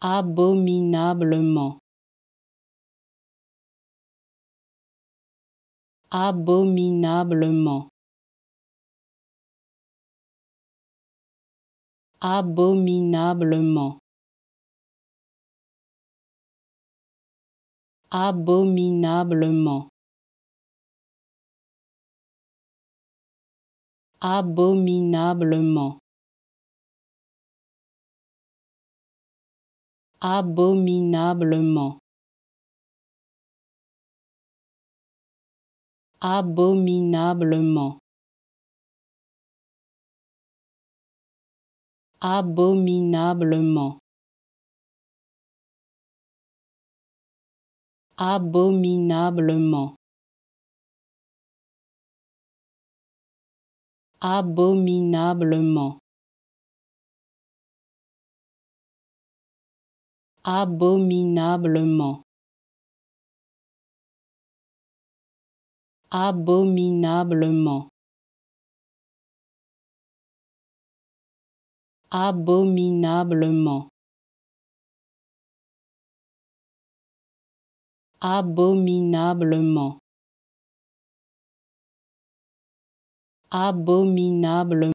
abominablement abominablement abominablement abominablement abominablement abominablement abominablement abominablement abominablement abominablement abominablement abominablement abominablement abominablement abominablement